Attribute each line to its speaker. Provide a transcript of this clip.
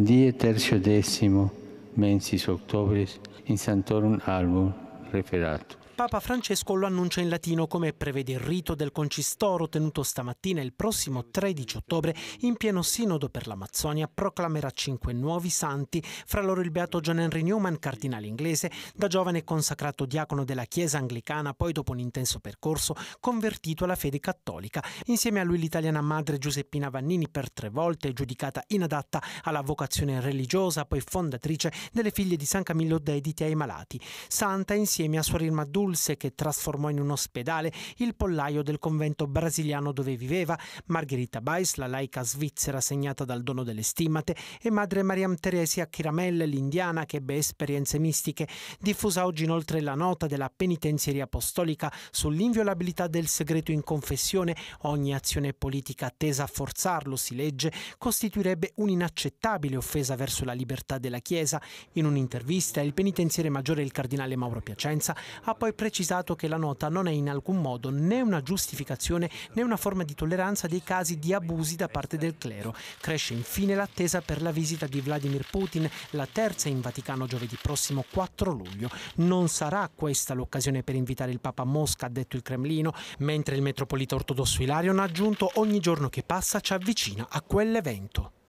Speaker 1: die tertiodecimo mensis octobris in santorum album referato. Papa Francesco lo annuncia in latino come prevede il rito del concistoro tenuto stamattina il prossimo 13 ottobre in pieno sinodo per l'Amazzonia proclamerà cinque nuovi santi, fra loro il beato John Henry Newman, cardinale inglese, da giovane consacrato diacono della Chiesa anglicana, poi dopo un intenso percorso convertito alla fede cattolica. Insieme a lui l'italiana madre Giuseppina Vannini per tre volte giudicata inadatta alla vocazione religiosa, poi fondatrice delle figlie di San Camillo dedite ai malati. Santa insieme a Suor Irma Dulce espulse che trasformò in un ospedale il pollaio del convento brasiliano dove viveva, Margherita Bais, la laica svizzera segnata dal dono delle stimmate, e madre Mariam Teresia Chiramelle, l'indiana che ebbe esperienze mistiche. Diffusa oggi inoltre la nota della penitenzieria apostolica sull'inviolabilità del segreto in confessione, ogni azione politica tesa a forzarlo, si legge, costituirebbe un'inaccettabile offesa verso la libertà della Chiesa. In un'intervista il penitenziere maggiore, il cardinale Mauro Piacenza, ha poi precisato che la nota non è in alcun modo né una giustificazione né una forma di tolleranza dei casi di abusi da parte del clero. Cresce infine l'attesa per la visita di Vladimir Putin, la terza in Vaticano giovedì prossimo 4 luglio. Non sarà questa l'occasione per invitare il Papa a Mosca, ha detto il Cremlino, mentre il metropolita ortodosso Ilarion ha aggiunto ogni giorno che passa ci avvicina a quell'evento.